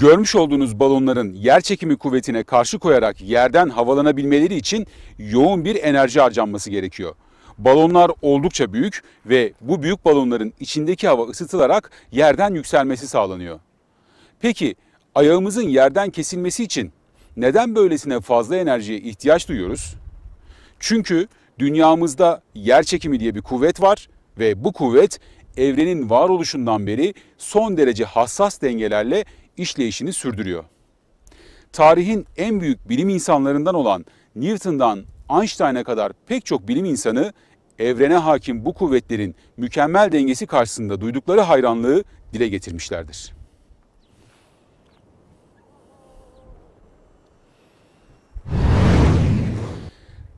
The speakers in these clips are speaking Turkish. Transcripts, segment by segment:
Görmüş olduğunuz balonların yer çekimi kuvvetine karşı koyarak yerden havalanabilmeleri için yoğun bir enerji harcanması gerekiyor. Balonlar oldukça büyük ve bu büyük balonların içindeki hava ısıtılarak yerden yükselmesi sağlanıyor. Peki ayağımızın yerden kesilmesi için neden böylesine fazla enerjiye ihtiyaç duyuyoruz? Çünkü dünyamızda yer çekimi diye bir kuvvet var ve bu kuvvet evrenin varoluşundan beri son derece hassas dengelerle işleyişini sürdürüyor. Tarihin en büyük bilim insanlarından olan Newton'dan Einstein'a kadar pek çok bilim insanı evrene hakim bu kuvvetlerin mükemmel dengesi karşısında duydukları hayranlığı dile getirmişlerdir.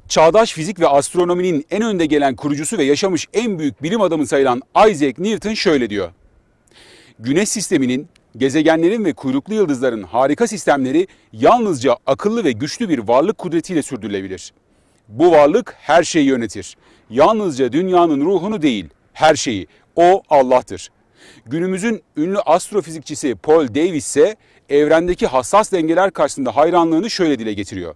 Çağdaş fizik ve astronominin en önde gelen kurucusu ve yaşamış en büyük bilim adamı sayılan Isaac Newton şöyle diyor. Güneş sisteminin gezegenlerin ve kuyruklu yıldızların harika sistemleri yalnızca akıllı ve güçlü bir varlık kudretiyle sürdürülebilir. Bu varlık her şeyi yönetir. Yalnızca dünyanın ruhunu değil, her şeyi. O Allah'tır. Günümüzün ünlü astrofizikçisi Paul Davis ise evrendeki hassas dengeler karşısında hayranlığını şöyle dile getiriyor.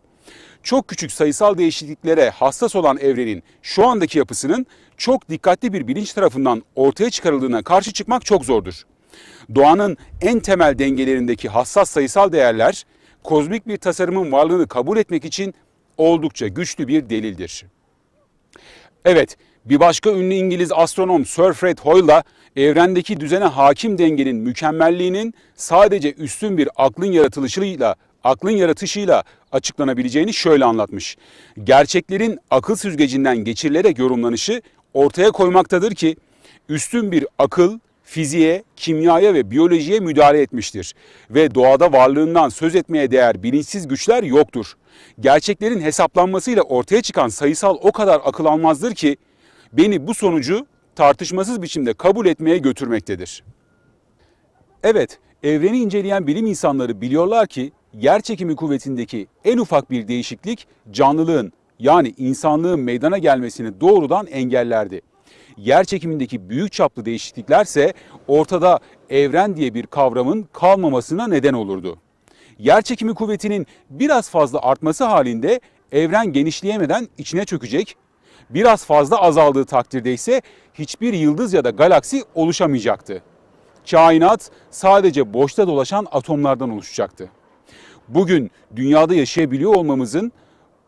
Çok küçük sayısal değişikliklere hassas olan evrenin şu andaki yapısının çok dikkatli bir bilinç tarafından ortaya çıkarıldığına karşı çıkmak çok zordur. Doğanın en temel dengelerindeki hassas sayısal değerler kozmik bir tasarımın varlığını kabul etmek için oldukça güçlü bir delildir. Evet, bir başka ünlü İngiliz astronom Sir Fred Hoyle, evrendeki düzene hakim dengenin mükemmelliğinin sadece üstün bir aklın yaratılışıyla aklın yaratışıyla açıklanabileceğini şöyle anlatmış. Gerçeklerin akıl süzgecinden geçirilerek yorumlanışı ortaya koymaktadır ki üstün bir akıl fiziğe, kimyaya ve biyolojiye müdahale etmiştir ve doğada varlığından söz etmeye değer bilinçsiz güçler yoktur. Gerçeklerin hesaplanmasıyla ortaya çıkan sayısal o kadar akıl almazdır ki beni bu sonucu tartışmasız biçimde kabul etmeye götürmektedir. Evet, evreni inceleyen bilim insanları biliyorlar ki yerçekimi kuvvetindeki en ufak bir değişiklik canlılığın yani insanlığın meydana gelmesini doğrudan engellerdi. Yer çekimindeki büyük çaplı değişikliklerse ortada evren diye bir kavramın kalmamasına neden olurdu. Yer çekimi kuvvetinin biraz fazla artması halinde evren genişleyemeden içine çökecek. Biraz fazla azaldığı takdirde ise hiçbir yıldız ya da galaksi oluşamayacaktı. Kainat sadece boşta dolaşan atomlardan oluşacaktı. Bugün dünyada yaşayabiliyor olmamızın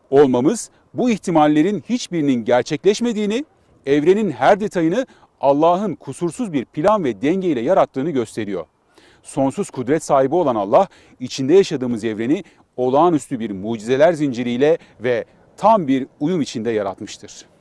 olmamız bu ihtimallerin hiçbirinin gerçekleşmediğini evrenin her detayını Allah'ın kusursuz bir plan ve denge yarattığını gösteriyor. Sonsuz kudret sahibi olan Allah, içinde yaşadığımız evreni olağanüstü bir mucizeler zinciriyle ve tam bir uyum içinde yaratmıştır.